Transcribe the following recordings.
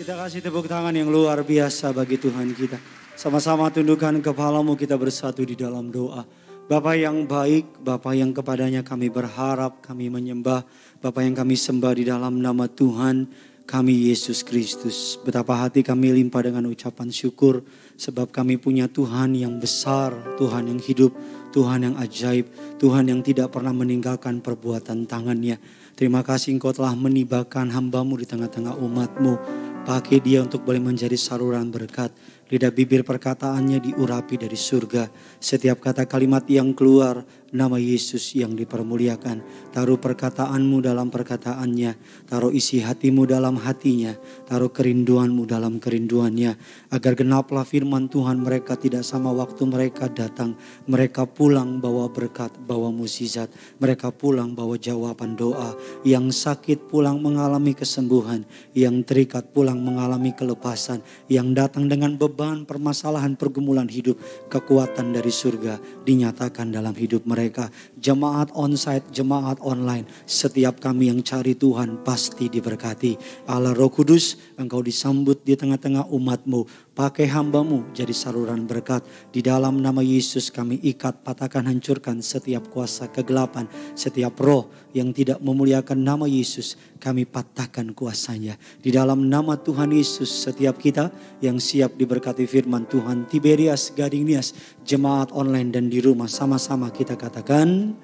Kita kasih tepuk tangan yang luar biasa bagi Tuhan kita. Sama-sama tundukkan kepalamu kita bersatu di dalam doa. Bapak yang baik, Bapak yang kepadanya kami berharap, kami menyembah. Bapak yang kami sembah di dalam nama Tuhan kami Yesus Kristus. Betapa hati kami limpah dengan ucapan syukur. Sebab kami punya Tuhan yang besar, Tuhan yang hidup, Tuhan yang ajaib, Tuhan yang tidak pernah meninggalkan perbuatan tangannya. Terima kasih engkau telah menibakan hambamu di tengah-tengah umatmu. Pakai dia untuk boleh menjadi saluran berkat. Lidah bibir perkataannya diurapi dari surga. Setiap kata kalimat yang keluar Nama Yesus yang dipermuliakan. Taruh perkataanmu dalam perkataannya. Taruh isi hatimu dalam hatinya. Taruh kerinduanmu dalam kerinduannya. Agar genaplah firman Tuhan mereka tidak sama waktu mereka datang. Mereka pulang bawa berkat, bawa musizat. Mereka pulang bawa jawaban doa. Yang sakit pulang mengalami kesembuhan. Yang terikat pulang mengalami kelepasan. Yang datang dengan beban permasalahan pergumulan hidup. Kekuatan dari surga dinyatakan dalam hidup mereka mereka. Jemaat onsite, jemaat online. Setiap kami yang cari Tuhan pasti diberkati. Allah Roh Kudus, engkau disambut di tengah-tengah umatmu Pakai hambamu jadi saluran berkat. Di dalam nama Yesus kami ikat, patahkan, hancurkan setiap kuasa kegelapan. Setiap roh yang tidak memuliakan nama Yesus, kami patahkan kuasanya. Di dalam nama Tuhan Yesus, setiap kita yang siap diberkati firman Tuhan. Tiberias, Gading Nias, jemaat online dan di rumah sama-sama kita katakan.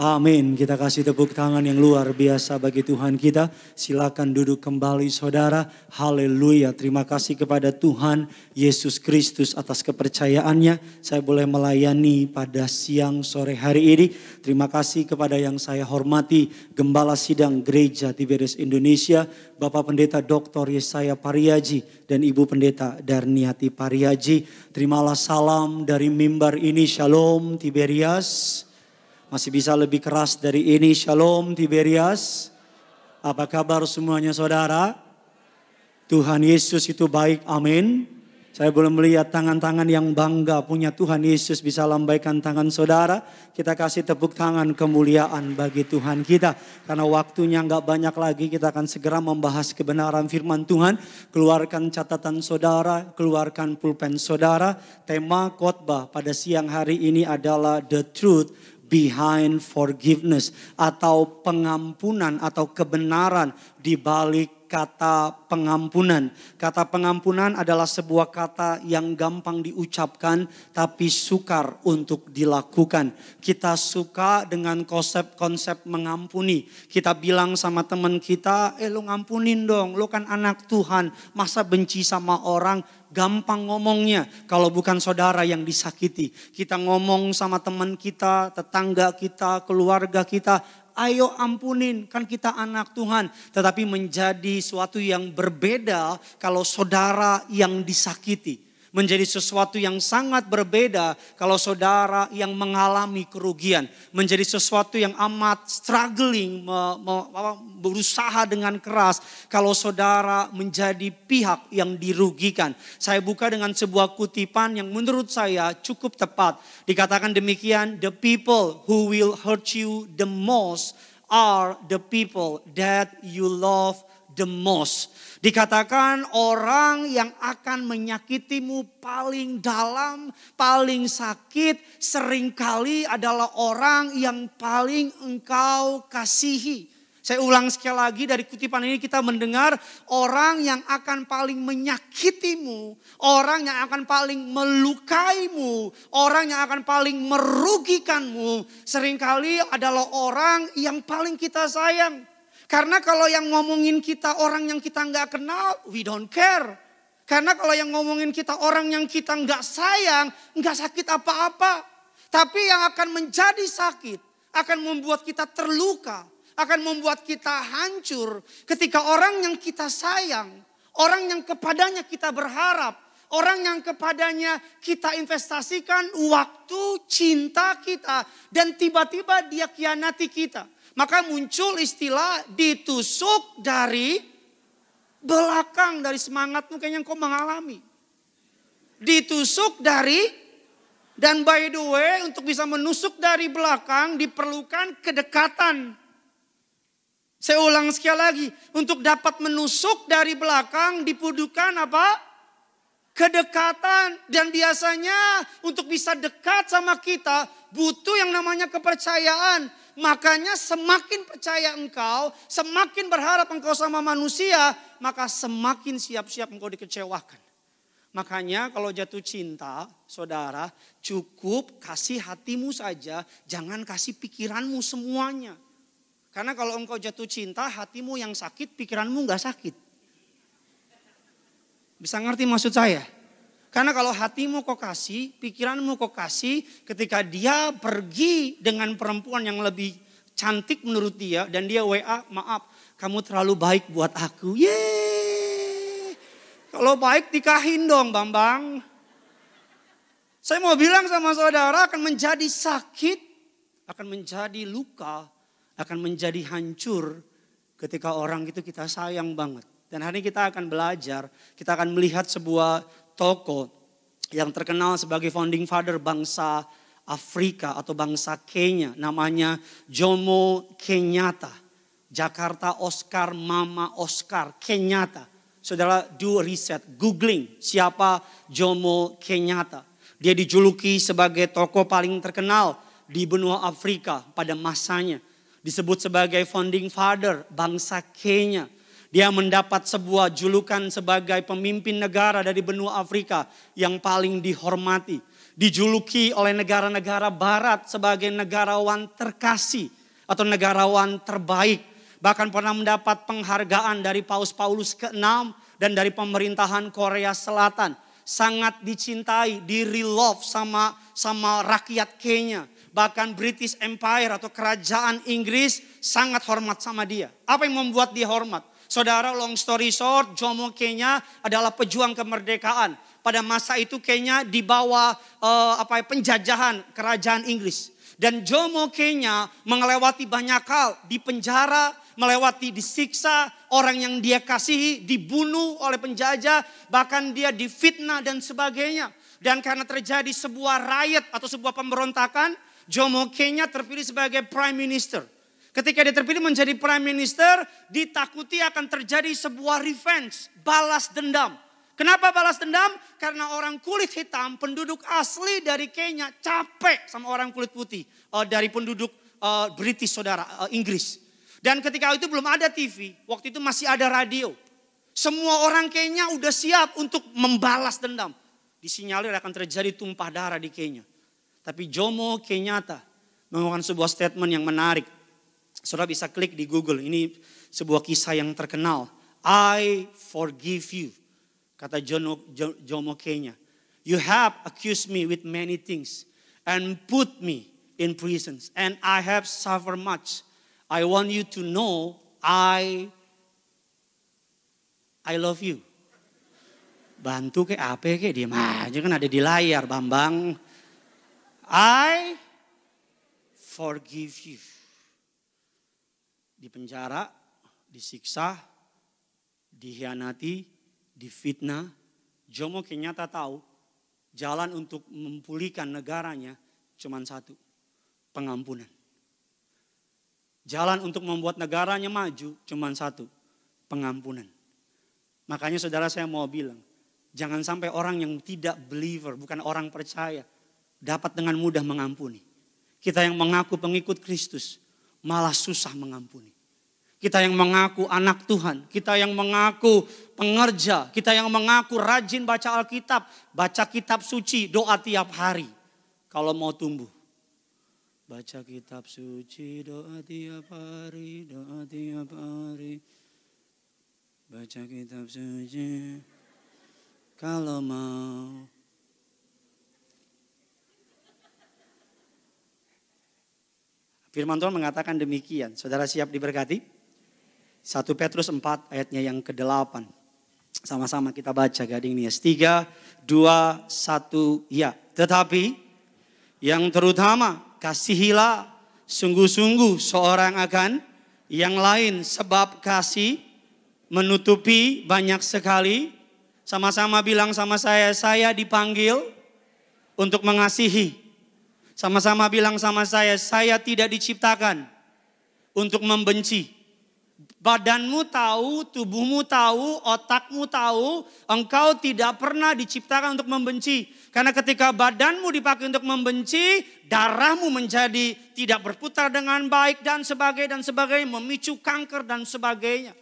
Amin. Kita kasih tepuk tangan yang luar biasa bagi Tuhan kita. Silakan duduk kembali saudara. Haleluya. Terima kasih kepada Tuhan Yesus Kristus atas kepercayaannya. Saya boleh melayani pada siang sore hari ini. Terima kasih kepada yang saya hormati Gembala Sidang Gereja Tiberias Indonesia. Bapak Pendeta Dr. Yesaya Pariaji dan Ibu Pendeta Darniati Pariaji. Terimalah salam dari mimbar ini. Shalom Tiberias. Masih bisa lebih keras dari ini. Shalom Tiberias. Apa kabar semuanya saudara? Tuhan Yesus itu baik. Amin. Saya belum melihat tangan-tangan yang bangga punya Tuhan Yesus bisa lambaikan tangan saudara. Kita kasih tepuk tangan kemuliaan bagi Tuhan kita. Karena waktunya nggak banyak lagi kita akan segera membahas kebenaran firman Tuhan. Keluarkan catatan saudara, keluarkan pulpen saudara. Tema khotbah pada siang hari ini adalah The Truth behind forgiveness atau pengampunan atau kebenaran di balik kata pengampunan. Kata pengampunan adalah sebuah kata yang gampang diucapkan tapi sukar untuk dilakukan. Kita suka dengan konsep-konsep mengampuni. Kita bilang sama teman kita, eh lu ngampunin dong, lu kan anak Tuhan. Masa benci sama orang? gampang ngomongnya kalau bukan saudara yang disakiti. Kita ngomong sama teman kita, tetangga kita, keluarga kita, ayo ampunin, kan kita anak Tuhan. Tetapi menjadi suatu yang berbeda kalau saudara yang disakiti menjadi sesuatu yang sangat berbeda kalau saudara yang mengalami kerugian, menjadi sesuatu yang amat struggling, berusaha dengan keras kalau saudara menjadi pihak yang dirugikan. Saya buka dengan sebuah kutipan yang menurut saya cukup tepat. Dikatakan demikian, the people who will hurt you the most are the people that you love the most. Dikatakan orang yang akan menyakitimu paling dalam, paling sakit, seringkali adalah orang yang paling engkau kasihi. Saya ulang sekali lagi dari kutipan ini kita mendengar orang yang akan paling menyakitimu, orang yang akan paling melukaimu, orang yang akan paling merugikanmu, seringkali adalah orang yang paling kita sayang. Karena kalau yang ngomongin kita orang yang kita nggak kenal, we don't care. Karena kalau yang ngomongin kita orang yang kita nggak sayang, nggak sakit apa-apa. Tapi yang akan menjadi sakit, akan membuat kita terluka, akan membuat kita hancur ketika orang yang kita sayang, orang yang kepadanya kita berharap, orang yang kepadanya kita investasikan waktu cinta kita dan tiba-tiba dia kianati kita. Maka muncul istilah ditusuk dari belakang dari semangatmu kayaknya kau mengalami. Ditusuk dari dan by the way untuk bisa menusuk dari belakang diperlukan kedekatan. Saya ulang sekali lagi, untuk dapat menusuk dari belakang diperlukan apa? kedekatan dan biasanya untuk bisa dekat sama kita butuh yang namanya kepercayaan, Makanya semakin percaya engkau, semakin berharap engkau sama manusia, maka semakin siap-siap engkau dikecewakan. Makanya kalau jatuh cinta, saudara, cukup kasih hatimu saja, jangan kasih pikiranmu semuanya. Karena kalau engkau jatuh cinta, hatimu yang sakit, pikiranmu nggak sakit. Bisa ngerti maksud saya? Karena kalau hatimu kau kasih, pikiranmu kau kasih, ketika dia pergi dengan perempuan yang lebih cantik menurut dia dan dia WA, maaf, kamu terlalu baik buat aku. Ye! Kalau baik nikahin dong, Bambang. Saya mau bilang sama saudara akan menjadi sakit, akan menjadi luka, akan menjadi hancur ketika orang itu kita sayang banget. Dan hari ini kita akan belajar, kita akan melihat sebuah Toko yang terkenal sebagai founding father bangsa Afrika atau bangsa Kenya. Namanya Jomo Kenyatta. Jakarta Oscar, Mama Oscar, Kenyatta. Saudara do riset, googling siapa Jomo Kenyatta. Dia dijuluki sebagai toko paling terkenal di benua Afrika pada masanya. Disebut sebagai founding father bangsa Kenya dia mendapat sebuah julukan sebagai pemimpin negara dari benua Afrika yang paling dihormati. Dijuluki oleh negara-negara barat sebagai negarawan terkasih atau negarawan terbaik. Bahkan pernah mendapat penghargaan dari Paus Paulus ke-6 dan dari pemerintahan Korea Selatan. Sangat dicintai, diri love sama sama rakyat Kenya bahkan British Empire atau kerajaan Inggris sangat hormat sama dia. Apa yang membuat dia hormat? Saudara, long story short, Jomo Kenya adalah pejuang kemerdekaan. Pada masa itu Kenya di bawah uh, apa ya, penjajahan kerajaan Inggris. Dan Jomo Kenya melewati banyak hal di penjara, melewati disiksa, orang yang dia kasihi dibunuh oleh penjajah, bahkan dia difitnah dan sebagainya. Dan karena terjadi sebuah riot atau sebuah pemberontakan, Jomo Kenya terpilih sebagai Prime Minister. Ketika dia terpilih menjadi prime minister, ditakuti akan terjadi sebuah revenge, balas dendam. Kenapa balas dendam? Karena orang kulit hitam, penduduk asli dari Kenya capek sama orang kulit putih uh, dari penduduk uh, British saudara uh, Inggris. Dan ketika itu belum ada TV, waktu itu masih ada radio. Semua orang Kenya udah siap untuk membalas dendam. Disinyalir akan terjadi tumpah darah di Kenya. Tapi Jomo Kenyata mengeluarkan sebuah statement yang menarik Saudara bisa klik di Google, ini sebuah kisah yang terkenal. I forgive you, kata Jomo Kenya. You have accused me with many things and put me in prisons and I have suffered much. I want you to know I I love you. Bantu ke apa ke diam aja kan ada di layar Bambang. I forgive you. Di penjara, disiksa, dihianati, difitnah. Jomo kenyata tahu jalan untuk memulihkan negaranya cuma satu, pengampunan. Jalan untuk membuat negaranya maju cuma satu, pengampunan. Makanya saudara saya mau bilang, jangan sampai orang yang tidak believer, bukan orang percaya, dapat dengan mudah mengampuni. Kita yang mengaku pengikut Kristus, malah susah mengampuni. Kita yang mengaku anak Tuhan, kita yang mengaku pengerja, kita yang mengaku rajin baca Alkitab, baca kitab suci, doa tiap hari. Kalau mau tumbuh, baca kitab suci, doa tiap hari, doa tiap hari, baca kitab suci. Kalau mau Firman Tuhan mengatakan demikian. Saudara siap diberkati? 1 Petrus 4 ayatnya yang ke-8. Sama-sama kita baca gading nias. 3, 2, 1, ya. Tetapi yang terutama kasihilah sungguh-sungguh seorang akan yang lain sebab kasih menutupi banyak sekali. Sama-sama bilang sama saya, saya dipanggil untuk mengasihi sama-sama bilang sama saya, saya tidak diciptakan untuk membenci. Badanmu tahu, tubuhmu tahu, otakmu tahu, engkau tidak pernah diciptakan untuk membenci. Karena ketika badanmu dipakai untuk membenci, darahmu menjadi tidak berputar dengan baik dan sebagainya dan sebagainya, memicu kanker dan sebagainya.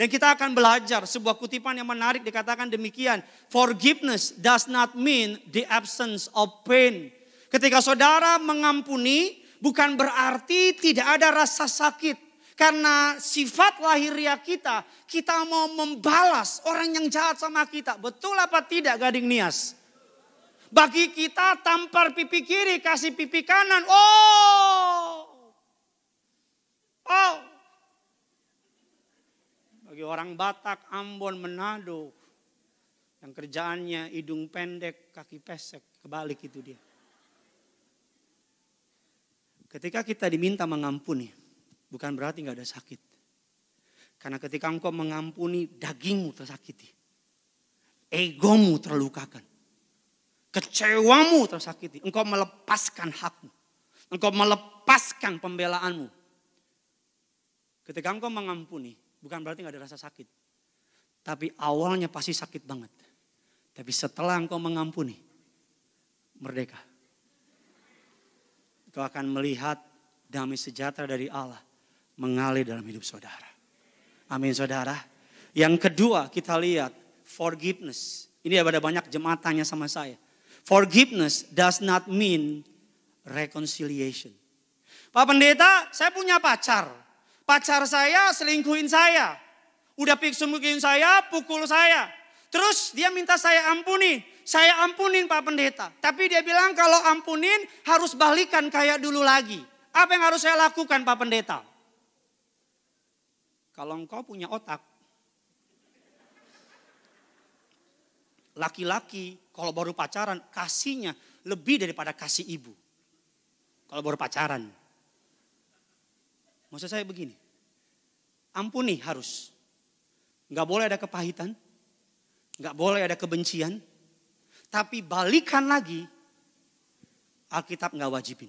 Dan kita akan belajar sebuah kutipan yang menarik dikatakan demikian. Forgiveness does not mean the absence of pain. Ketika saudara mengampuni bukan berarti tidak ada rasa sakit. Karena sifat lahiriah kita, kita mau membalas orang yang jahat sama kita. Betul apa tidak gading nias? Bagi kita tampar pipi kiri, kasih pipi kanan. Oh. Oh. Bagi orang Batak, Ambon, Manado. Yang kerjaannya hidung pendek, kaki pesek. Kebalik itu dia. Ketika kita diminta mengampuni, bukan berarti nggak ada sakit. Karena ketika engkau mengampuni, dagingmu tersakiti. Egomu terlukakan. Kecewamu tersakiti. Engkau melepaskan hakmu. Engkau melepaskan pembelaanmu. Ketika engkau mengampuni, bukan berarti nggak ada rasa sakit. Tapi awalnya pasti sakit banget. Tapi setelah engkau mengampuni, merdeka itu akan melihat damai sejahtera dari Allah mengalir dalam hidup saudara. Amin saudara. Yang kedua kita lihat forgiveness. Ini ada banyak jemaat tanya sama saya. Forgiveness does not mean reconciliation. Pak pendeta, saya punya pacar. Pacar saya selingkuhin saya. Udah mungkin saya, pukul saya. Terus dia minta saya ampuni saya ampunin Pak Pendeta. Tapi dia bilang kalau ampunin harus balikan kayak dulu lagi. Apa yang harus saya lakukan Pak Pendeta? Kalau engkau punya otak, laki-laki kalau baru pacaran kasihnya lebih daripada kasih ibu. Kalau baru pacaran. Maksud saya begini, ampuni harus. Nggak boleh ada kepahitan, nggak boleh ada kebencian, tapi balikan lagi, Alkitab nggak wajibin.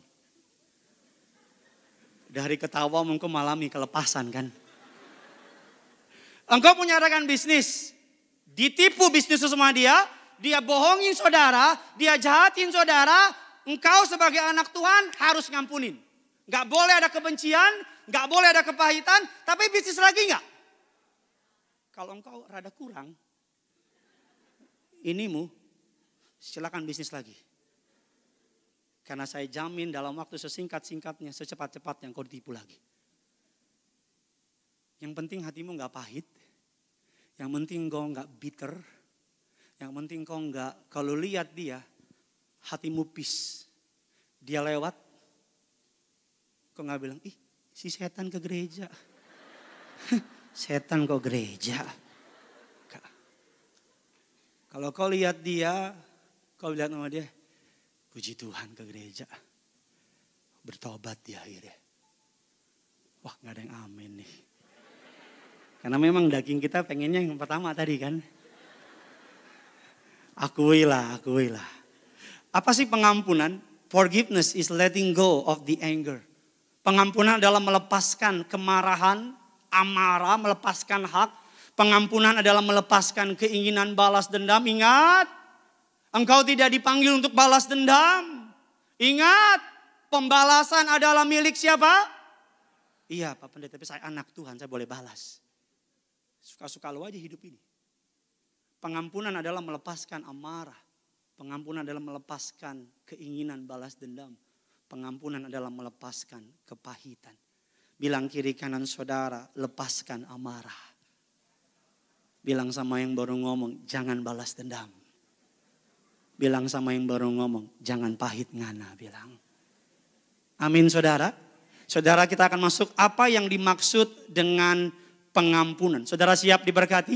Dari ketawa mungkin malami kelepasan kan. Engkau punya rekan bisnis, ditipu bisnis sama dia, dia bohongin saudara, dia jahatin saudara, engkau sebagai anak Tuhan harus ngampunin. Gak boleh ada kebencian, gak boleh ada kepahitan, tapi bisnis lagi gak? Kalau engkau rada kurang, inimu silakan bisnis lagi. Karena saya jamin dalam waktu sesingkat-singkatnya, secepat-cepatnya kau ditipu lagi. Yang penting hatimu nggak pahit, yang penting kau nggak bitter, yang penting kau nggak kalau lihat dia hatimu pis, dia lewat, kau nggak bilang ih si setan ke gereja, setan kau gereja. Kalau kau lihat dia Kau bilang sama dia, puji Tuhan ke gereja. Bertobat di akhirnya. Wah gak ada yang amin nih. Karena memang daging kita pengennya yang pertama tadi kan. Akuilah, akuilah. Apa sih pengampunan? Forgiveness is letting go of the anger. Pengampunan adalah melepaskan kemarahan, amarah, melepaskan hak. Pengampunan adalah melepaskan keinginan balas dendam. Ingat, Engkau tidak dipanggil untuk balas dendam. Ingat, pembalasan adalah milik siapa? Iya Pak Pendeta, tapi saya anak Tuhan, saya boleh balas. Suka-suka lo aja hidup ini. Pengampunan adalah melepaskan amarah. Pengampunan adalah melepaskan keinginan balas dendam. Pengampunan adalah melepaskan kepahitan. Bilang kiri kanan saudara, lepaskan amarah. Bilang sama yang baru ngomong, jangan balas dendam bilang sama yang baru ngomong, jangan pahit ngana bilang. Amin saudara. Saudara kita akan masuk apa yang dimaksud dengan pengampunan. Saudara siap diberkati?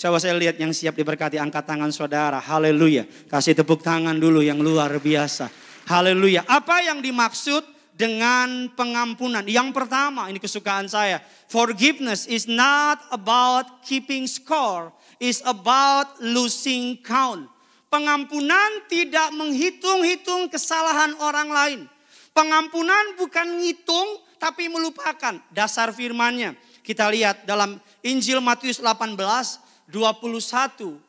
Coba saya lihat yang siap diberkati angkat tangan saudara. Haleluya. Kasih tepuk tangan dulu yang luar biasa. Haleluya. Apa yang dimaksud dengan pengampunan? Yang pertama, ini kesukaan saya. Forgiveness is not about keeping score, is about losing count. Pengampunan tidak menghitung-hitung kesalahan orang lain. Pengampunan bukan ngitung tapi melupakan dasar firmannya. Kita lihat dalam Injil Matius 18, 21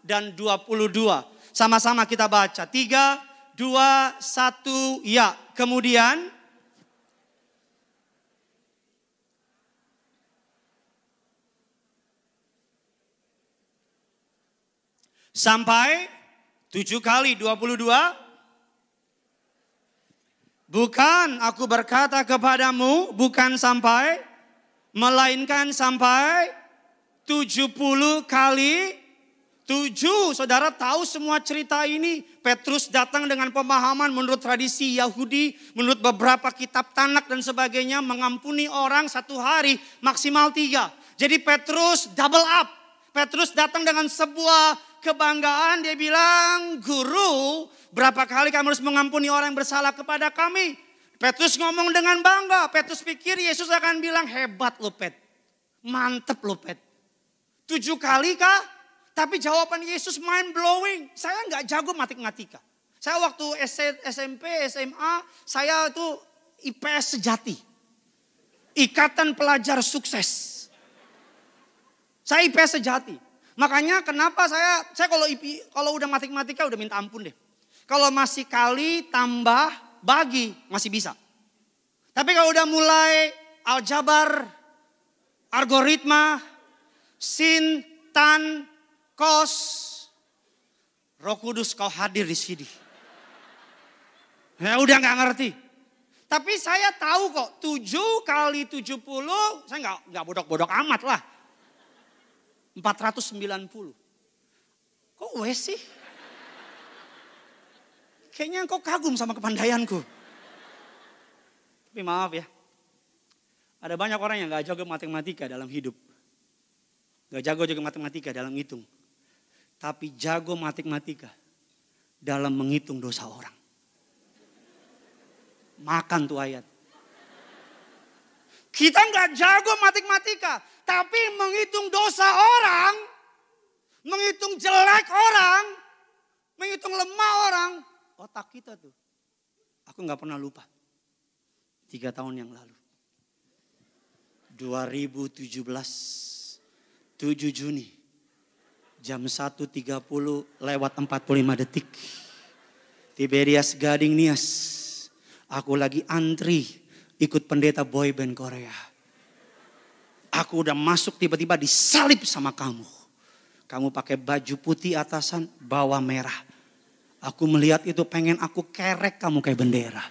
dan 22. Sama-sama kita baca. 3, 2, 1, ya. Kemudian sampai Tujuh kali dua puluh dua? Bukan aku berkata kepadamu, bukan sampai, melainkan sampai tujuh puluh kali tujuh. Saudara tahu semua cerita ini. Petrus datang dengan pemahaman menurut tradisi Yahudi, menurut beberapa kitab Tanak dan sebagainya, mengampuni orang satu hari maksimal tiga. Jadi Petrus double up. Petrus datang dengan sebuah kebanggaan dia bilang, guru berapa kali kamu harus mengampuni orang yang bersalah kepada kami. Petrus ngomong dengan bangga, Petrus pikir Yesus akan bilang hebat lu Pet, mantep lu Pet. Tujuh kali kah? Tapi jawaban Yesus mind blowing. Saya nggak jago matematika. Saya waktu SMP, SMA, saya itu IPS sejati. Ikatan pelajar sukses. Saya IPS sejati. Makanya kenapa saya saya kalau IP, kalau udah matematika udah minta ampun deh. Kalau masih kali, tambah, bagi masih bisa. Tapi kalau udah mulai aljabar, algoritma, sin, tan, kos, Roh Kudus kau hadir di sini. Ya udah nggak ngerti. Tapi saya tahu kok tujuh kali tujuh puluh saya nggak nggak bodok-bodok amat lah. 490. Kok wes sih? Kayaknya engkau kagum sama kepandaianku. Tapi maaf ya. Ada banyak orang yang gak jago matematika dalam hidup. Gak jago jago matematika dalam hitung. Tapi jago matematika dalam menghitung dosa orang. Makan tuh ayat. Kita nggak jago matematika, tapi menghitung dosa orang, menghitung jelek orang, menghitung lemah orang, otak kita tuh. Aku nggak pernah lupa. Tiga tahun yang lalu. 2017, 7 Juni, jam 1.30 lewat 45 detik. Tiberias Gading Nias, aku lagi antri ikut pendeta boyband Korea. Aku udah masuk tiba-tiba disalib sama kamu. Kamu pakai baju putih atasan, bawah merah. Aku melihat itu pengen aku kerek kamu kayak bendera.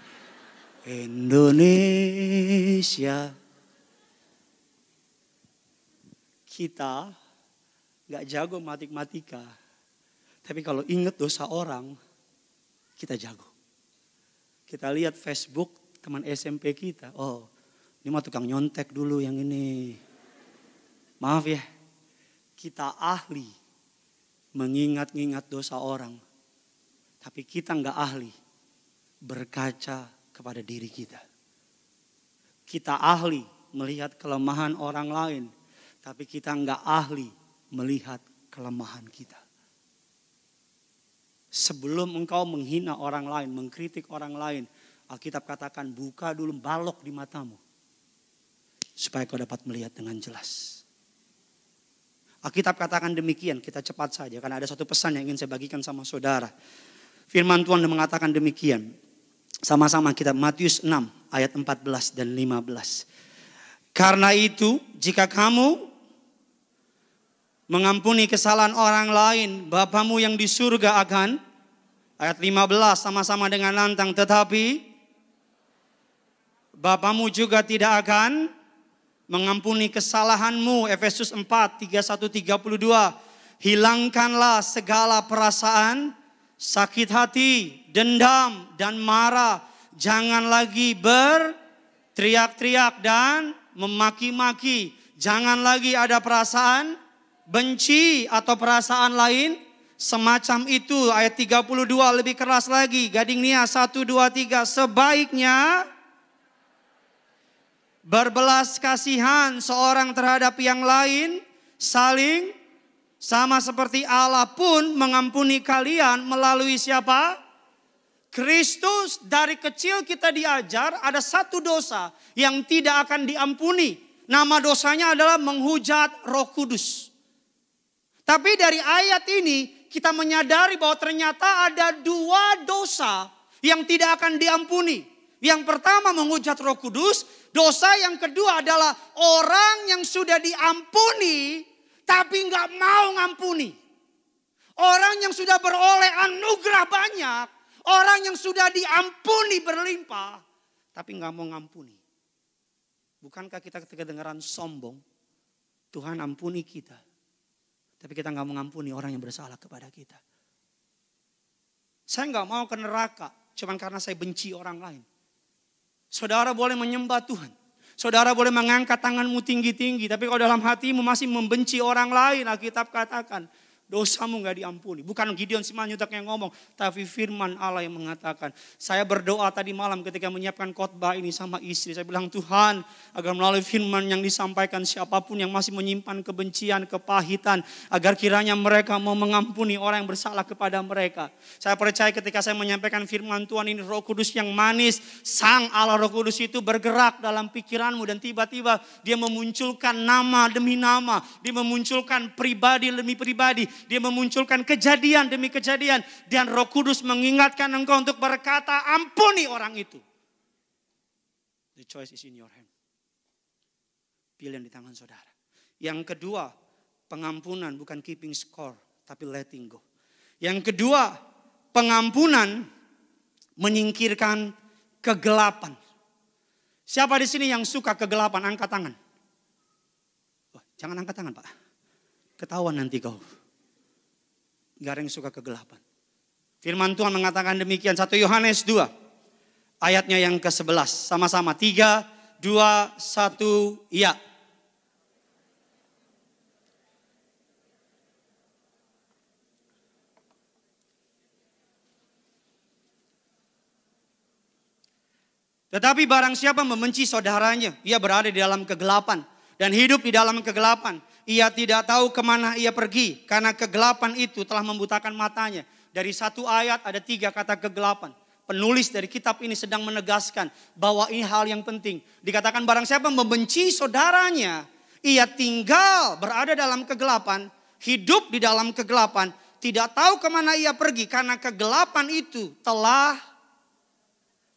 Indonesia. Kita gak jago matematika. Tapi kalau inget dosa orang, kita jago. Kita lihat Facebook teman SMP kita. Oh, ini mah tukang nyontek dulu yang ini. Maaf ya, kita ahli mengingat-ingat dosa orang. Tapi kita nggak ahli berkaca kepada diri kita. Kita ahli melihat kelemahan orang lain. Tapi kita nggak ahli melihat kelemahan kita. Sebelum engkau menghina orang lain, mengkritik orang lain, Alkitab katakan buka dulu balok di matamu. Supaya kau dapat melihat dengan jelas. Alkitab katakan demikian, kita cepat saja karena ada satu pesan yang ingin saya bagikan sama saudara. Firman Tuhan mengatakan demikian. Sama-sama kita Matius 6 ayat 14 dan 15. Karena itu jika kamu mengampuni kesalahan orang lain, Bapamu yang di surga akan ayat 15 sama-sama dengan lantang tetapi Bapamu juga tidak akan mengampuni kesalahanmu. Efesus 4, 31, 32. Hilangkanlah segala perasaan, sakit hati, dendam, dan marah. Jangan lagi berteriak-teriak dan memaki-maki. Jangan lagi ada perasaan benci atau perasaan lain semacam itu. Ayat 32 lebih keras lagi. Gading Nia 1, 2, 3. Sebaiknya Berbelas kasihan seorang terhadap yang lain, saling sama seperti Allah pun mengampuni kalian melalui siapa? Kristus dari kecil kita diajar ada satu dosa yang tidak akan diampuni. Nama dosanya adalah menghujat Roh Kudus. Tapi dari ayat ini kita menyadari bahwa ternyata ada dua dosa yang tidak akan diampuni. Yang pertama menghujat Roh Kudus, dosa yang kedua adalah orang yang sudah diampuni tapi nggak mau ngampuni. Orang yang sudah beroleh anugerah banyak, orang yang sudah diampuni berlimpah tapi nggak mau ngampuni. Bukankah kita ketika dengaran sombong? Tuhan ampuni kita. Tapi kita nggak mau ngampuni orang yang bersalah kepada kita. Saya nggak mau ke neraka cuma karena saya benci orang lain. Saudara boleh menyembah Tuhan. Saudara boleh mengangkat tanganmu tinggi-tinggi, tapi kalau dalam hatimu masih membenci orang lain, Alkitab katakan, dosamu nggak diampuni. Bukan Gideon Simanjuntak yang ngomong, tapi firman Allah yang mengatakan. Saya berdoa tadi malam ketika menyiapkan khotbah ini sama istri. Saya bilang Tuhan agar melalui firman yang disampaikan siapapun yang masih menyimpan kebencian, kepahitan. Agar kiranya mereka mau mengampuni orang yang bersalah kepada mereka. Saya percaya ketika saya menyampaikan firman Tuhan ini roh kudus yang manis. Sang Allah roh kudus itu bergerak dalam pikiranmu dan tiba-tiba dia memunculkan nama demi nama. Dia memunculkan pribadi demi pribadi. Dia memunculkan kejadian demi kejadian. Dan roh kudus mengingatkan engkau untuk berkata ampuni orang itu. The choice is in your hand. Pilihan di tangan saudara. Yang kedua, pengampunan bukan keeping score, tapi letting go. Yang kedua, pengampunan menyingkirkan kegelapan. Siapa di sini yang suka kegelapan? Angkat tangan. Wah, jangan angkat tangan, Pak. Ketahuan nanti kau. Gak ada yang suka kegelapan. Firman Tuhan mengatakan demikian. 1 Yohanes 2 ayatnya yang ke-11. Sama-sama. 3, 2, 1, iya. Tetapi barang siapa membenci saudaranya, ia berada di dalam kegelapan dan hidup di dalam kegelapan ia tidak tahu kemana ia pergi karena kegelapan itu telah membutakan matanya. Dari satu ayat ada tiga kata kegelapan. Penulis dari kitab ini sedang menegaskan bahwa ini hal yang penting. Dikatakan barang siapa membenci saudaranya, ia tinggal berada dalam kegelapan, hidup di dalam kegelapan, tidak tahu kemana ia pergi karena kegelapan itu telah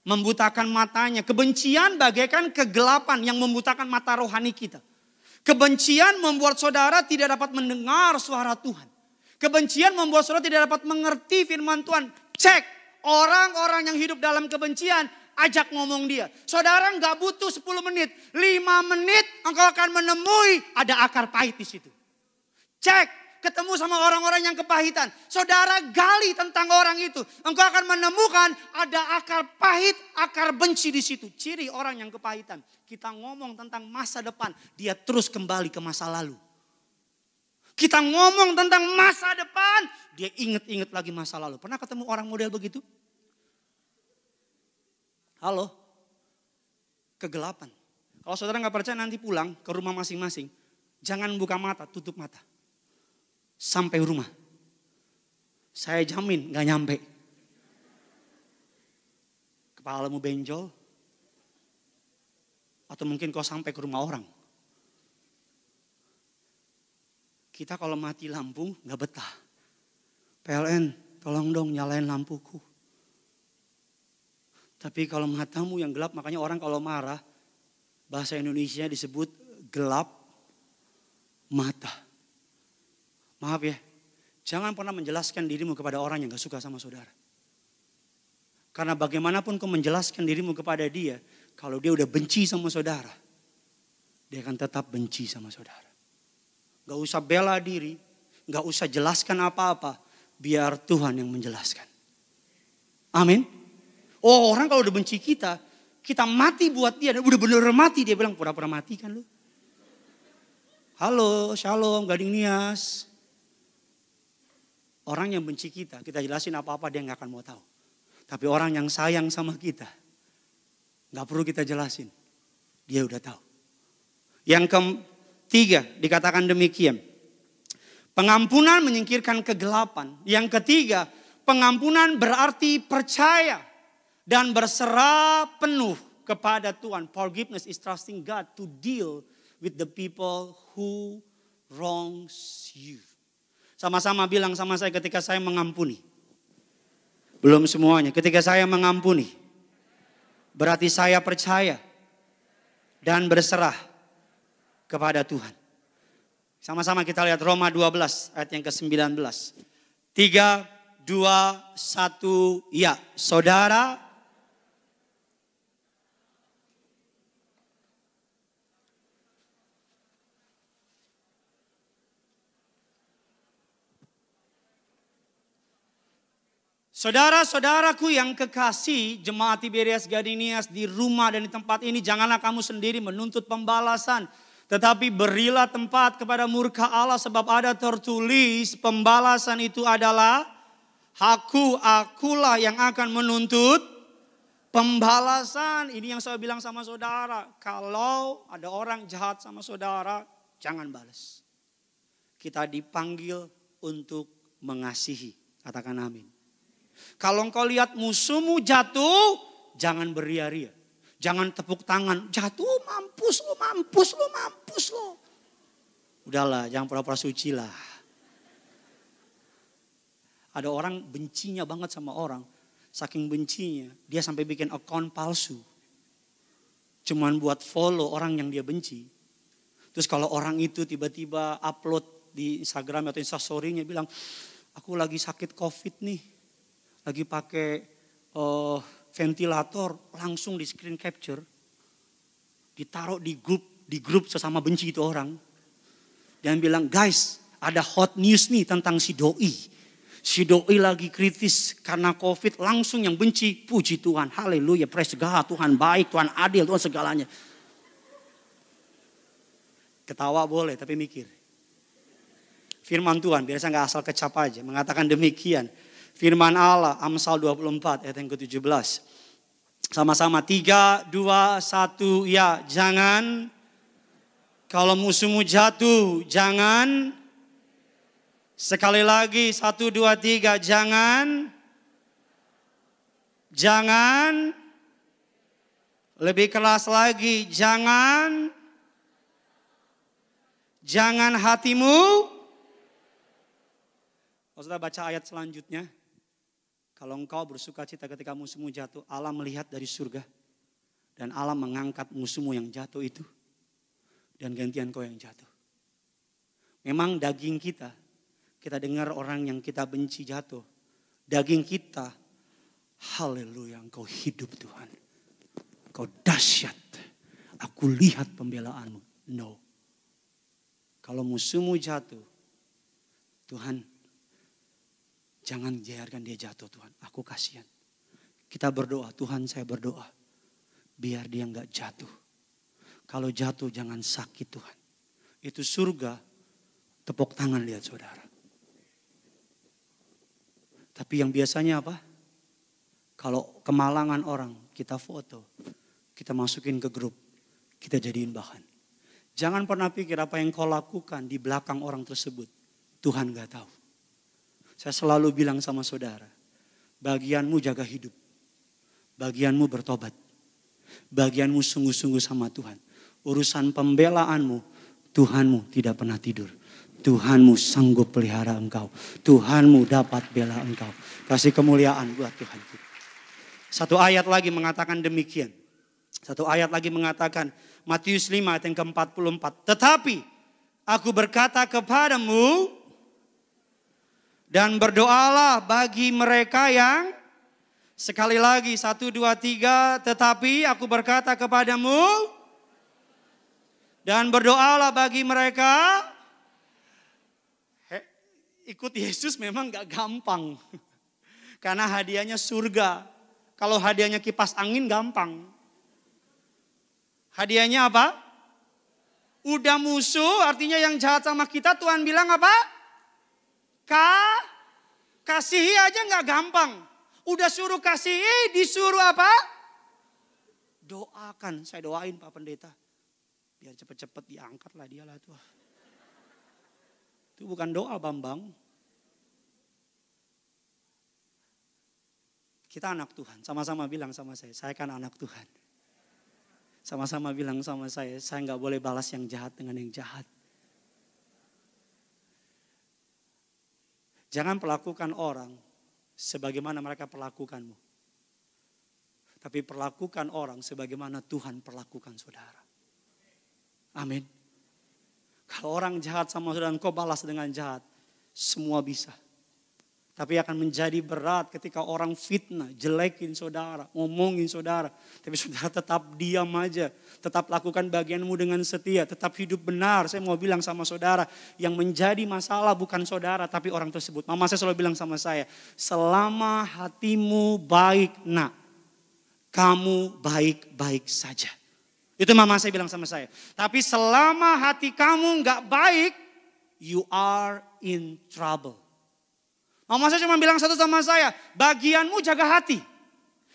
membutakan matanya. Kebencian bagaikan kegelapan yang membutakan mata rohani kita. Kebencian membuat saudara tidak dapat mendengar suara Tuhan. Kebencian membuat saudara tidak dapat mengerti firman Tuhan. Cek orang-orang yang hidup dalam kebencian, ajak ngomong dia. Saudara nggak butuh 10 menit, 5 menit engkau akan menemui ada akar pahit di situ. Cek ketemu sama orang-orang yang kepahitan. Saudara gali tentang orang itu. Engkau akan menemukan ada akar pahit, akar benci di situ. Ciri orang yang kepahitan. Kita ngomong tentang masa depan, dia terus kembali ke masa lalu. Kita ngomong tentang masa depan, dia inget-inget lagi masa lalu. Pernah ketemu orang model begitu? Halo? Kegelapan. Kalau saudara nggak percaya nanti pulang ke rumah masing-masing. Jangan buka mata, tutup mata sampai rumah. Saya jamin gak nyampe. Kepalamu benjol. Atau mungkin kau sampai ke rumah orang. Kita kalau mati lampu gak betah. PLN tolong dong nyalain lampuku. Tapi kalau matamu yang gelap makanya orang kalau marah. Bahasa Indonesia disebut gelap mata. Maaf ya, jangan pernah menjelaskan dirimu kepada orang yang gak suka sama saudara. Karena bagaimanapun kau menjelaskan dirimu kepada dia, kalau dia udah benci sama saudara, dia akan tetap benci sama saudara. Gak usah bela diri, gak usah jelaskan apa-apa, biar Tuhan yang menjelaskan. Amin. Oh orang kalau udah benci kita, kita mati buat dia, udah bener-bener mati, dia bilang pura-pura mati kan lu. Halo, shalom, gading nias. Orang yang benci kita, kita jelasin apa-apa dia nggak akan mau tahu. Tapi orang yang sayang sama kita, nggak perlu kita jelasin. Dia udah tahu. Yang ketiga dikatakan demikian. Pengampunan menyingkirkan kegelapan. Yang ketiga, pengampunan berarti percaya dan berserah penuh kepada Tuhan. Forgiveness is trusting God to deal with the people who wrongs you. Sama-sama bilang sama saya ketika saya mengampuni. Belum semuanya. Ketika saya mengampuni. Berarti saya percaya. Dan berserah kepada Tuhan. Sama-sama kita lihat Roma 12 ayat yang ke-19. 3, 2, 1, ya. Saudara Saudara-saudaraku yang kekasih, jemaat Tiberias Gadinias di rumah dan di tempat ini, janganlah kamu sendiri menuntut pembalasan. Tetapi berilah tempat kepada murka Allah sebab ada tertulis pembalasan itu adalah aku, akulah yang akan menuntut pembalasan. Ini yang saya bilang sama saudara, kalau ada orang jahat sama saudara, jangan balas. Kita dipanggil untuk mengasihi, katakan amin. Kalau engkau lihat musuhmu jatuh, jangan beria-ria. Jangan tepuk tangan. Jatuh mampus lo, mampus lo, mampus lo. Udahlah, jangan pura-pura suci lah. Ada orang bencinya banget sama orang. Saking bencinya, dia sampai bikin account palsu. Cuman buat follow orang yang dia benci. Terus kalau orang itu tiba-tiba upload di Instagram atau Instastory-nya bilang, aku lagi sakit covid nih lagi pakai uh, ventilator langsung di screen capture ditaruh di grup di grup sesama benci itu orang dan bilang guys ada hot news nih tentang si doi si doi lagi kritis karena covid langsung yang benci puji Tuhan haleluya praise God Tuhan baik Tuhan adil Tuhan segalanya ketawa boleh tapi mikir firman Tuhan biasa nggak asal kecap aja mengatakan demikian firman Allah Amsal 24 ayat yang ke-17. Sama-sama, tiga, dua, satu, ya. Jangan, kalau musuhmu jatuh, jangan. Sekali lagi, satu, dua, tiga, jangan. Jangan. Lebih keras lagi, jangan. Jangan hatimu. sudah baca ayat selanjutnya. Kalau engkau bersuka cita ketika musuhmu jatuh, Allah melihat dari surga. Dan Allah mengangkat musuhmu yang jatuh itu. Dan gantian kau yang jatuh. Memang daging kita, kita dengar orang yang kita benci jatuh. Daging kita, haleluya engkau hidup Tuhan. kau dahsyat. Aku lihat pembelaanmu. No. Kalau musuhmu jatuh, Tuhan Jangan biarkan dia jatuh Tuhan. Aku kasihan. Kita berdoa, Tuhan saya berdoa. Biar dia nggak jatuh. Kalau jatuh jangan sakit Tuhan. Itu surga. Tepuk tangan lihat saudara. Tapi yang biasanya apa? Kalau kemalangan orang kita foto. Kita masukin ke grup. Kita jadiin bahan. Jangan pernah pikir apa yang kau lakukan di belakang orang tersebut. Tuhan gak tahu. Saya selalu bilang sama saudara, bagianmu jaga hidup. Bagianmu bertobat. Bagianmu sungguh-sungguh sama Tuhan. Urusan pembelaanmu, Tuhanmu tidak pernah tidur. Tuhanmu sanggup pelihara engkau. Tuhanmu dapat bela engkau. Kasih kemuliaan buat Tuhan Satu ayat lagi mengatakan demikian. Satu ayat lagi mengatakan Matius 5 ayat yang ke-44. Tetapi aku berkata kepadamu, dan berdoalah bagi mereka yang sekali lagi satu dua tiga tetapi aku berkata kepadamu dan berdoalah bagi mereka ikut Yesus memang gak gampang. Karena hadiahnya surga. Kalau hadiahnya kipas angin gampang. Hadiahnya apa? Udah musuh artinya yang jahat sama kita Tuhan bilang apa? Ka, kasihi aja nggak gampang. Udah suruh kasihi, disuruh apa? Doakan. Saya doain Pak Pendeta. Biar cepet-cepet diangkat lah dia lah tuh. Itu bukan doa Bambang. Kita anak Tuhan. Sama-sama bilang sama saya, saya kan anak Tuhan. Sama-sama bilang sama saya, saya nggak boleh balas yang jahat dengan yang jahat. Jangan perlakukan orang sebagaimana mereka perlakukanmu. Tapi perlakukan orang sebagaimana Tuhan perlakukan saudara. Amin. Kalau orang jahat sama saudara, kau balas dengan jahat. Semua bisa. Tapi akan menjadi berat ketika orang fitnah, jelekin saudara, ngomongin saudara. Tapi saudara tetap diam aja, tetap lakukan bagianmu dengan setia, tetap hidup benar. Saya mau bilang sama saudara, yang menjadi masalah bukan saudara tapi orang tersebut. Mama saya selalu bilang sama saya, selama hatimu baik nak, kamu baik-baik saja. Itu mama saya bilang sama saya. Tapi selama hati kamu nggak baik, you are in trouble. Oh, Mama saya cuma bilang satu sama saya, bagianmu jaga hati.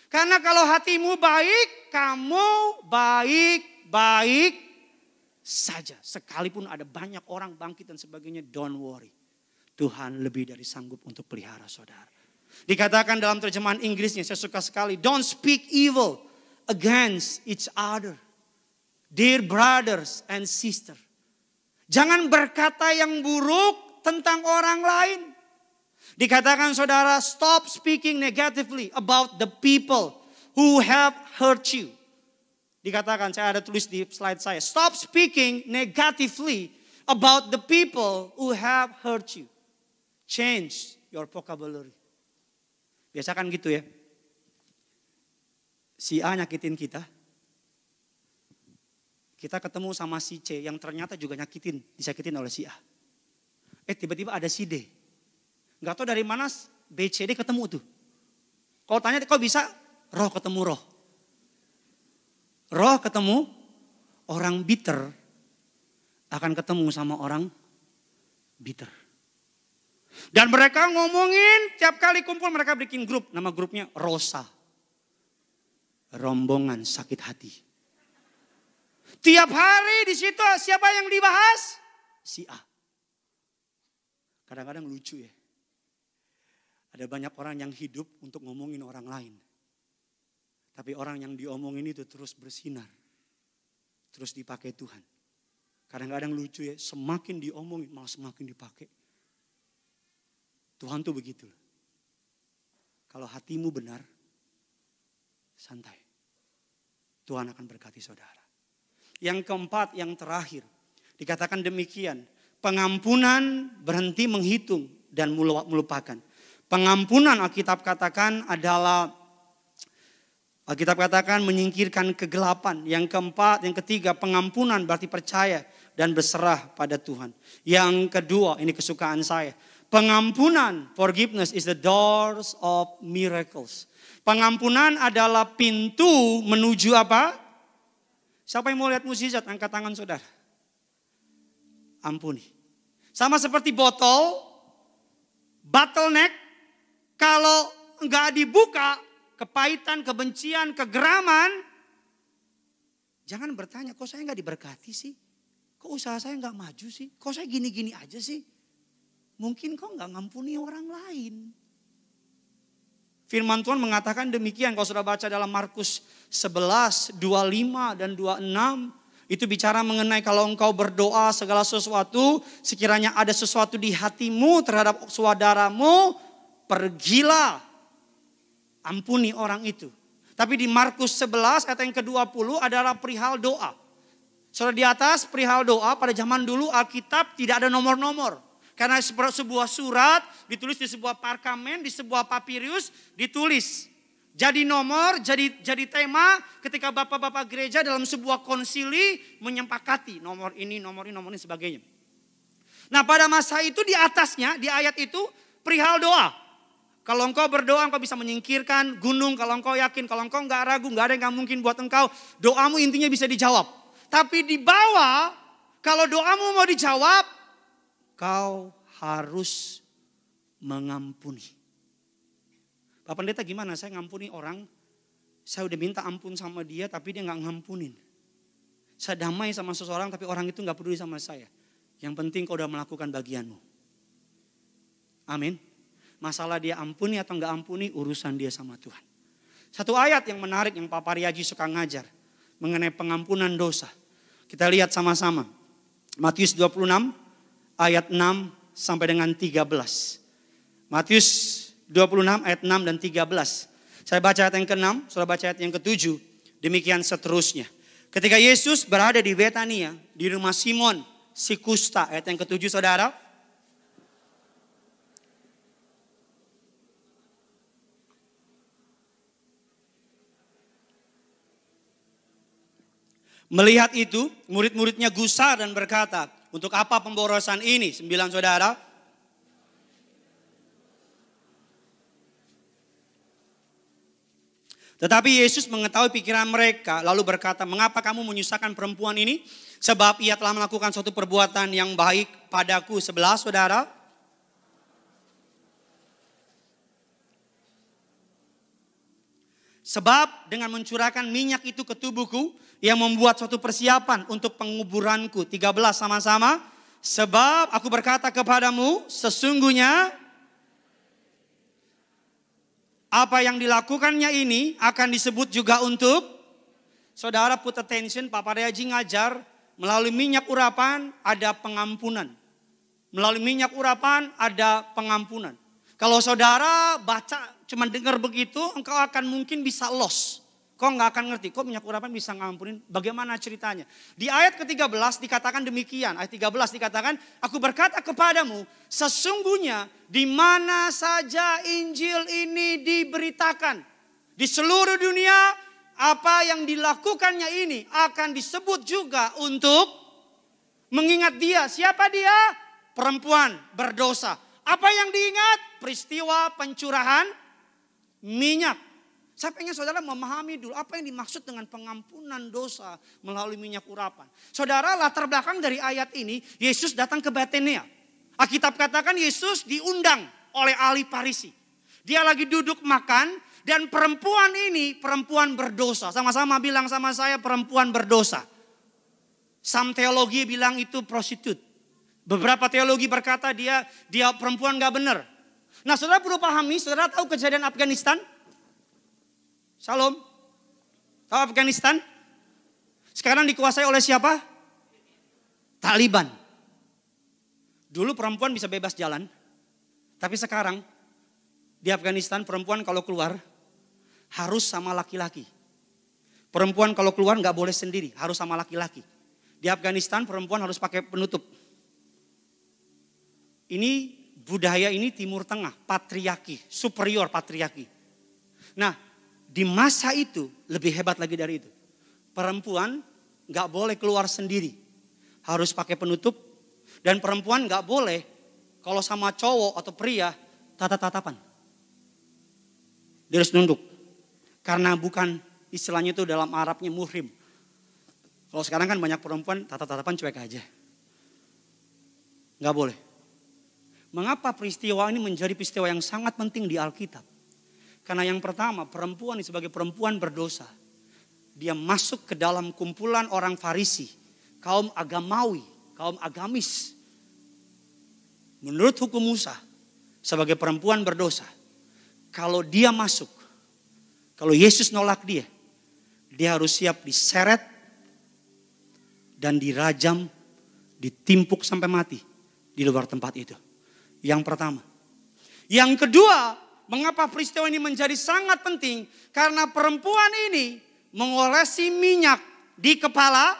Karena kalau hatimu baik, kamu baik-baik saja. Sekalipun ada banyak orang bangkit dan sebagainya, don't worry. Tuhan lebih dari sanggup untuk pelihara saudara. Dikatakan dalam terjemahan Inggrisnya, saya suka sekali. Don't speak evil against each other. Dear brothers and sisters. Jangan berkata yang buruk tentang orang lain. Dikatakan saudara, stop speaking negatively about the people who have hurt you. Dikatakan, saya ada tulis di slide saya, stop speaking negatively about the people who have hurt you. Change your vocabulary. Biasakan gitu ya. Si A nyakitin kita. Kita ketemu sama si C yang ternyata juga nyakitin, disakitin oleh si A. Eh tiba-tiba ada si D Gak tau dari mana BCD ketemu tuh. Kalau tanya kok bisa roh ketemu roh. Roh ketemu orang bitter akan ketemu sama orang bitter. Dan mereka ngomongin tiap kali kumpul mereka bikin grup. Nama grupnya Rosa. Rombongan sakit hati. Tiap hari di situ siapa yang dibahas? Si A. Kadang-kadang lucu ya. Ada banyak orang yang hidup untuk ngomongin orang lain. Tapi orang yang diomongin itu terus bersinar. Terus dipakai Tuhan. Kadang-kadang lucu ya, semakin diomongin malah semakin dipakai. Tuhan tuh begitu. Kalau hatimu benar, santai. Tuhan akan berkati saudara. Yang keempat, yang terakhir. Dikatakan demikian, pengampunan berhenti menghitung dan melupakan. Pengampunan Alkitab katakan adalah Alkitab katakan menyingkirkan kegelapan. Yang keempat, yang ketiga pengampunan berarti percaya dan berserah pada Tuhan. Yang kedua, ini kesukaan saya. Pengampunan, forgiveness is the doors of miracles. Pengampunan adalah pintu menuju apa? Siapa yang mau lihat mukjizat? Angkat tangan saudara. Ampuni. Sama seperti botol, bottleneck, kalau nggak dibuka kepahitan, kebencian, kegeraman, jangan bertanya kok saya nggak diberkati sih, kok usaha saya nggak maju sih, kok saya gini-gini aja sih. Mungkin kok nggak ngampuni orang lain. Firman Tuhan mengatakan demikian kalau sudah baca dalam Markus 11, 25 dan 26 itu bicara mengenai kalau engkau berdoa segala sesuatu sekiranya ada sesuatu di hatimu terhadap saudaramu pergilah ampuni orang itu. Tapi di Markus 11 ayat yang ke-20 adalah perihal doa. Saudara di atas perihal doa pada zaman dulu Alkitab tidak ada nomor-nomor. Karena sebuah surat ditulis di sebuah parkamen, di sebuah papirius ditulis. Jadi nomor, jadi jadi tema ketika bapak-bapak gereja dalam sebuah konsili menyepakati nomor ini, nomor ini, nomor ini sebagainya. Nah pada masa itu di atasnya, di ayat itu perihal doa. Kalau engkau berdoa, engkau bisa menyingkirkan gunung. Kalau engkau yakin, kalau engkau nggak ragu, nggak ada yang nggak mungkin buat engkau. Doamu intinya bisa dijawab. Tapi di bawah, kalau doamu mau dijawab, kau harus mengampuni. Bapak Pendeta gimana? Saya ngampuni orang, saya udah minta ampun sama dia, tapi dia nggak ngampunin. Saya damai sama seseorang, tapi orang itu nggak peduli sama saya. Yang penting kau udah melakukan bagianmu. Amin. Masalah dia ampuni atau nggak ampuni, urusan dia sama Tuhan. Satu ayat yang menarik yang Papa Riaji suka ngajar. Mengenai pengampunan dosa. Kita lihat sama-sama. Matius 26 ayat 6 sampai dengan 13. Matius 26 ayat 6 dan 13. Saya baca ayat yang ke-6, sudah baca ayat yang ke-7. Demikian seterusnya. Ketika Yesus berada di Betania, di rumah Simon, si Kusta. Ayat yang ke-7 saudara. Melihat itu, murid-muridnya gusar dan berkata, untuk apa pemborosan ini? Sembilan saudara. Tetapi Yesus mengetahui pikiran mereka, lalu berkata, mengapa kamu menyusahkan perempuan ini? Sebab ia telah melakukan suatu perbuatan yang baik padaku. Sebelah saudara. Sebab dengan mencurahkan minyak itu ke tubuhku, ia membuat suatu persiapan untuk penguburanku. 13 sama-sama. Sebab aku berkata kepadamu, sesungguhnya apa yang dilakukannya ini akan disebut juga untuk saudara put attention, Papa Reaji ngajar melalui minyak urapan ada pengampunan. Melalui minyak urapan ada pengampunan. Kalau saudara baca cuma dengar begitu, engkau akan mungkin bisa los. Kau nggak akan ngerti, kok minyak urapan bisa ngampunin, bagaimana ceritanya. Di ayat ke-13 dikatakan demikian, ayat 13 dikatakan, Aku berkata kepadamu, sesungguhnya di mana saja Injil ini diberitakan. Di seluruh dunia, apa yang dilakukannya ini akan disebut juga untuk mengingat dia. Siapa dia? Perempuan berdosa. Apa yang diingat? Peristiwa pencurahan minyak. Saya pengen saudara memahami dulu apa yang dimaksud dengan pengampunan dosa melalui minyak urapan. Saudara latar belakang dari ayat ini, Yesus datang ke Betania. Alkitab katakan Yesus diundang oleh ahli Parisi. Dia lagi duduk makan dan perempuan ini perempuan berdosa. Sama-sama bilang sama saya perempuan berdosa. Sam teologi bilang itu prostitut. Beberapa teologi berkata dia dia perempuan gak benar. Nah saudara perlu pahami, saudara tahu kejadian Afghanistan? Shalom. Tahu Afghanistan? Sekarang dikuasai oleh siapa? Taliban. Dulu perempuan bisa bebas jalan. Tapi sekarang di Afghanistan perempuan kalau keluar harus sama laki-laki. Perempuan kalau keluar nggak boleh sendiri, harus sama laki-laki. Di Afghanistan perempuan harus pakai penutup. Ini budaya ini Timur Tengah, patriarki, superior patriarki. Nah, di masa itu lebih hebat lagi dari itu. Perempuan gak boleh keluar sendiri, harus pakai penutup. Dan perempuan gak boleh kalau sama cowok atau pria tatap-tatapan. Dia harus nunduk. Karena bukan istilahnya itu dalam Arabnya muhrim. Kalau sekarang kan banyak perempuan tatap-tatapan cuek aja. Gak boleh. Mengapa peristiwa ini menjadi peristiwa yang sangat penting di Alkitab? Karena yang pertama, perempuan sebagai perempuan berdosa. Dia masuk ke dalam kumpulan orang Farisi, kaum agamawi, kaum agamis. Menurut hukum Musa, sebagai perempuan berdosa, kalau dia masuk, kalau Yesus nolak dia, dia harus siap diseret dan dirajam, ditimpuk sampai mati di luar tempat itu. Yang pertama. Yang kedua, mengapa peristiwa ini menjadi sangat penting? Karena perempuan ini mengolesi minyak di kepala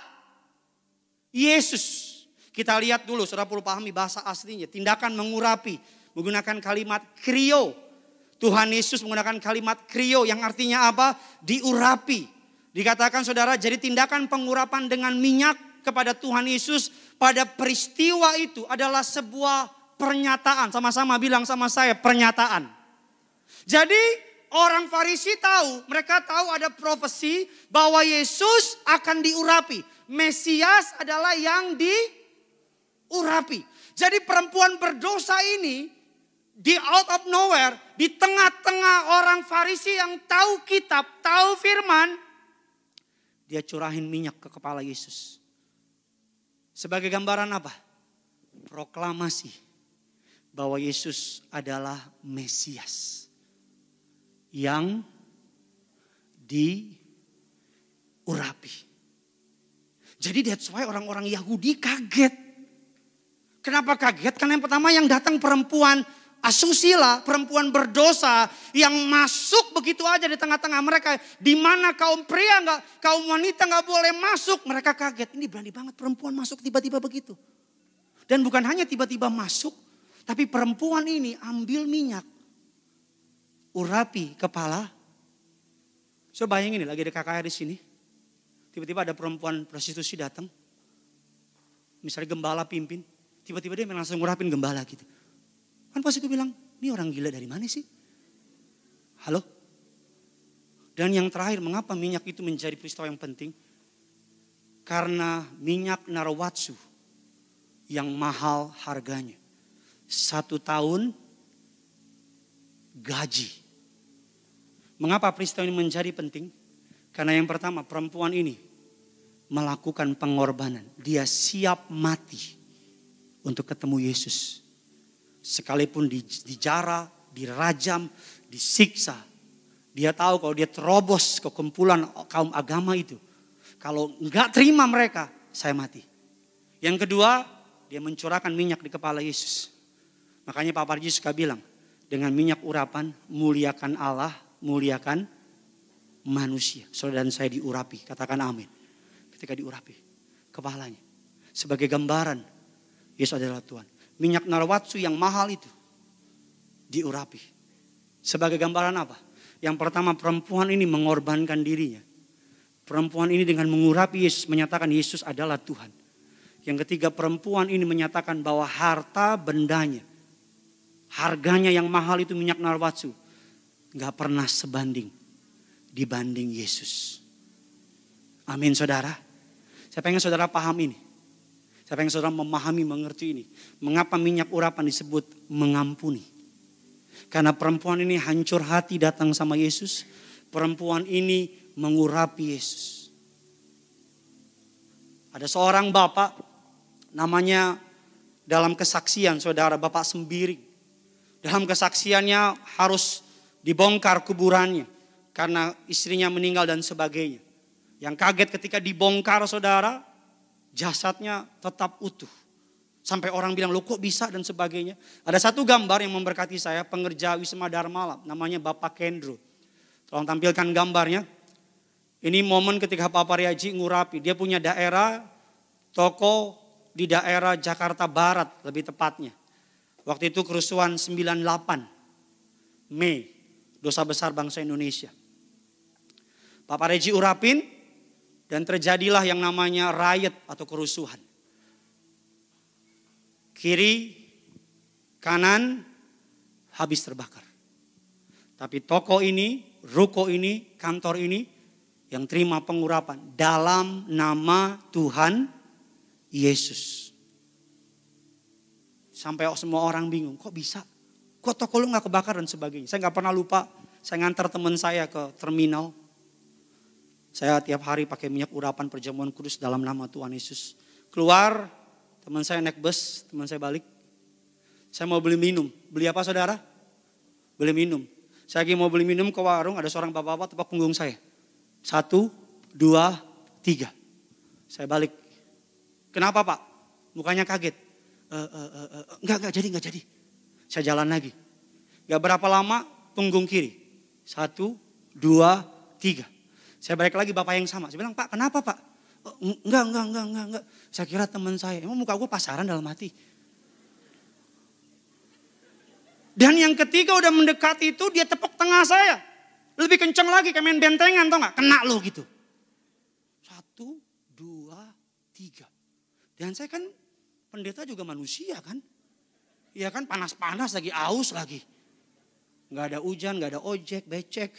Yesus. Kita lihat dulu, saudara perlu pahami bahasa aslinya. Tindakan mengurapi menggunakan kalimat krio. Tuhan Yesus menggunakan kalimat krio yang artinya apa? Diurapi. Dikatakan saudara, jadi tindakan pengurapan dengan minyak kepada Tuhan Yesus pada peristiwa itu adalah sebuah pernyataan. Sama-sama bilang sama saya pernyataan. Jadi orang Farisi tahu, mereka tahu ada profesi bahwa Yesus akan diurapi. Mesias adalah yang diurapi. Jadi perempuan berdosa ini di out of nowhere, di tengah-tengah orang Farisi yang tahu kitab, tahu firman, dia curahin minyak ke kepala Yesus. Sebagai gambaran apa? Proklamasi bahwa Yesus adalah Mesias yang diurapi. Jadi that's why orang-orang Yahudi kaget. Kenapa kaget? Karena yang pertama yang datang perempuan asusila, perempuan berdosa yang masuk begitu aja di tengah-tengah mereka. Di mana kaum pria nggak, kaum wanita nggak boleh masuk. Mereka kaget. Ini berani banget perempuan masuk tiba-tiba begitu. Dan bukan hanya tiba-tiba masuk, tapi perempuan ini ambil minyak. Urapi kepala. So bayangin nih lagi ada KKR di sini. Tiba-tiba ada perempuan prostitusi datang. Misalnya gembala pimpin. Tiba-tiba dia langsung ngurapin gembala gitu. Kan pasti gue bilang, ini orang gila dari mana sih? Halo? Dan yang terakhir, mengapa minyak itu menjadi peristiwa yang penting? Karena minyak narwatsu yang mahal harganya satu tahun gaji. Mengapa peristiwa ini menjadi penting? Karena yang pertama perempuan ini melakukan pengorbanan. Dia siap mati untuk ketemu Yesus. Sekalipun dijara, dirajam, disiksa. Dia tahu kalau dia terobos ke kumpulan kaum agama itu. Kalau nggak terima mereka, saya mati. Yang kedua, dia mencurahkan minyak di kepala Yesus. Makanya Pak Parji suka bilang, dengan minyak urapan muliakan Allah, muliakan manusia. Saudara dan saya diurapi, katakan amin. Ketika diurapi, kepalanya. Sebagai gambaran, Yesus adalah Tuhan. Minyak narwatsu yang mahal itu diurapi. Sebagai gambaran apa? Yang pertama perempuan ini mengorbankan dirinya. Perempuan ini dengan mengurapi Yesus menyatakan Yesus adalah Tuhan. Yang ketiga perempuan ini menyatakan bahwa harta bendanya Harganya yang mahal itu minyak narwatsu. Gak pernah sebanding dibanding Yesus. Amin saudara. Saya pengen saudara paham ini. Saya pengen saudara memahami, mengerti ini. Mengapa minyak urapan disebut mengampuni. Karena perempuan ini hancur hati datang sama Yesus. Perempuan ini mengurapi Yesus. Ada seorang bapak namanya dalam kesaksian saudara bapak sembiring dalam kesaksiannya harus dibongkar kuburannya karena istrinya meninggal dan sebagainya. Yang kaget ketika dibongkar saudara, jasadnya tetap utuh. Sampai orang bilang, lo kok bisa dan sebagainya. Ada satu gambar yang memberkati saya, pengerja Wisma Dharma namanya Bapak Kendro. Tolong tampilkan gambarnya. Ini momen ketika Pak Riaji ngurapi. Dia punya daerah, toko di daerah Jakarta Barat lebih tepatnya. Waktu itu kerusuhan 98 Mei, dosa besar bangsa Indonesia. Pak Reji urapin dan terjadilah yang namanya riot atau kerusuhan. Kiri, kanan, habis terbakar. Tapi toko ini, ruko ini, kantor ini yang terima pengurapan dalam nama Tuhan Yesus. Sampai semua orang bingung, kok bisa? Kok toko lu gak kebakar dan sebagainya. Saya gak pernah lupa, saya ngantar teman saya ke terminal. Saya tiap hari pakai minyak urapan perjamuan kudus dalam nama Tuhan Yesus. Keluar, teman saya naik bus, teman saya balik. Saya mau beli minum. Beli apa saudara? Beli minum. Saya lagi mau beli minum ke warung, ada seorang bapak-bapak tepat punggung saya. Satu, dua, tiga. Saya balik. Kenapa pak? Mukanya kaget enggak, enggak jadi, enggak jadi. Saya jalan lagi. Gak berapa lama, punggung kiri. Satu, dua, tiga. Saya balik lagi bapak yang sama. Saya bilang, Pak kenapa Pak? Enggak, enggak, enggak, enggak, enggak. Saya kira teman saya. Emang muka gue pasaran dalam hati. Dan yang ketiga udah mendekat itu dia tepuk tengah saya. Lebih kenceng lagi kayak main bentengan tau gak? Kena lo gitu. Satu, dua, tiga. Dan saya kan Pendeta juga manusia kan? Iya kan panas-panas lagi, aus lagi. Nggak ada hujan, nggak ada ojek, becek.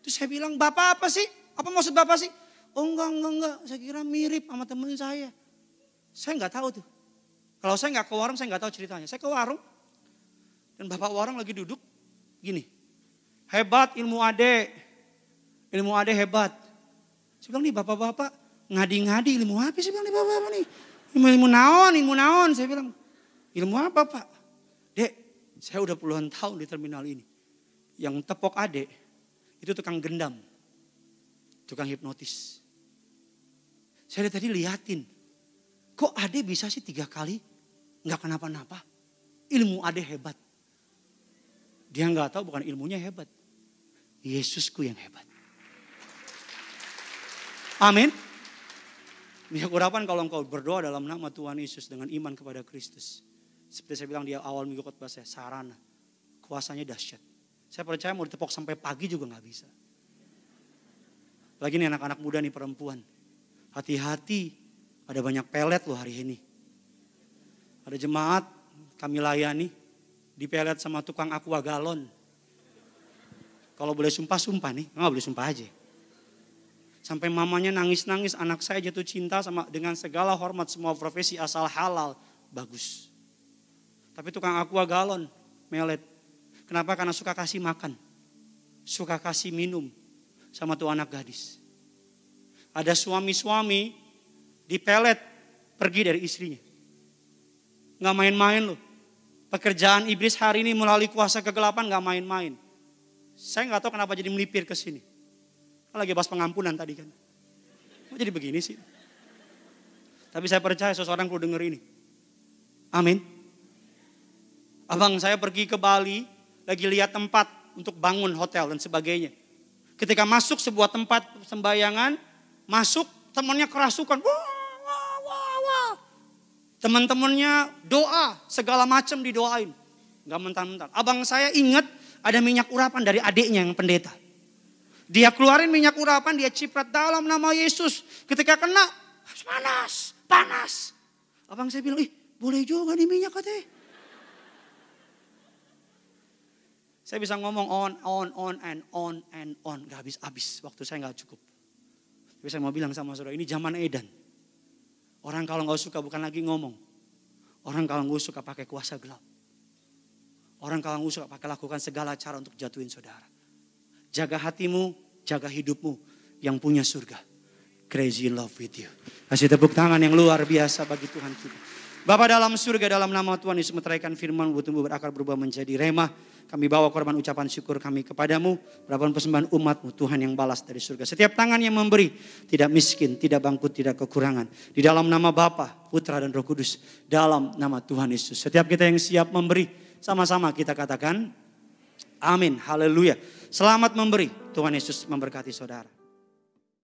Terus saya bilang, Bapak apa sih? Apa maksud Bapak sih? Oh enggak, enggak, enggak. Saya kira mirip sama temen saya. Saya nggak tahu tuh. Kalau saya nggak ke warung, saya nggak tahu ceritanya. Saya ke warung, dan bapak warung lagi duduk, gini. Hebat ilmu ade. Ilmu ade hebat. Saya bilang, nih bapak-bapak ngadi-ngadi ilmu apa sih? bilang, nih bapak-bapak nih. Ilmu naon, ilmu naon. Saya bilang, ilmu apa pak? Dek, saya udah puluhan tahun di terminal ini. Yang tepok adek, itu tukang gendam. Tukang hipnotis. Saya tadi liatin. Kok ade bisa sih tiga kali nggak kenapa-napa? Ilmu ade hebat. Dia nggak tahu bukan ilmunya hebat. Yesusku yang hebat. Amin. Dia urapan kalau engkau berdoa dalam nama Tuhan Yesus dengan iman kepada Kristus. Seperti saya bilang di awal minggu khotbah saya, sarana. Kuasanya dahsyat. Saya percaya mau ditepok sampai pagi juga nggak bisa. Lagi nih anak-anak muda nih perempuan. Hati-hati, ada banyak pelet loh hari ini. Ada jemaat kami layani, dipelet sama tukang aqua galon. Kalau boleh sumpah-sumpah nih, nggak boleh sumpah aja. Sampai mamanya nangis-nangis, anak saya jatuh cinta sama dengan segala hormat semua profesi asal halal. Bagus. Tapi tukang aku galon, melet. Kenapa? Karena suka kasih makan. Suka kasih minum sama tuh anak gadis. Ada suami-suami dipelet pergi dari istrinya. Nggak main-main loh. Pekerjaan iblis hari ini melalui kuasa kegelapan nggak main-main. Saya nggak tahu kenapa jadi melipir ke sini. Lagi bahas pengampunan tadi kan. Kok jadi begini sih? Tapi saya percaya seseorang perlu dengar ini. Amin. Abang saya pergi ke Bali, lagi lihat tempat untuk bangun hotel dan sebagainya. Ketika masuk sebuah tempat sembayangan, masuk temannya kerasukan. Wah, wah, wah, wah. Teman-temannya doa, segala macam didoain. Gak mentah-mentah. Abang saya ingat ada minyak urapan dari adiknya yang pendeta. Dia keluarin minyak urapan, dia ciprat dalam nama Yesus. Ketika kena, panas, panas. Abang saya bilang, ih boleh juga nih minyak katanya. Saya bisa ngomong on, on, on, and on, and on. Gak habis-habis, waktu saya gak cukup. Tapi saya mau bilang sama saudara, ini zaman Edan. Orang kalau gak suka bukan lagi ngomong. Orang kalau gak suka pakai kuasa gelap. Orang kalau gak suka pakai lakukan segala cara untuk jatuhin saudara. Jaga hatimu, Jaga hidupmu yang punya surga. Crazy in love with you. Kasih tepuk tangan yang luar biasa bagi Tuhan kita. Bapak dalam surga dalam nama Tuhan Yesus meteraikan firman tumbuh berakar berubah menjadi remah. Kami bawa korban ucapan syukur kami kepadamu. Berapapun persembahan umatmu Tuhan yang balas dari surga. Setiap tangan yang memberi tidak miskin, tidak bangkut, tidak kekurangan. Di dalam nama Bapa, Putra dan Roh Kudus. Dalam nama Tuhan Yesus. Setiap kita yang siap memberi sama-sama kita katakan. Amin. Haleluya. Selamat memberi. Tuhan Yesus memberkati saudara.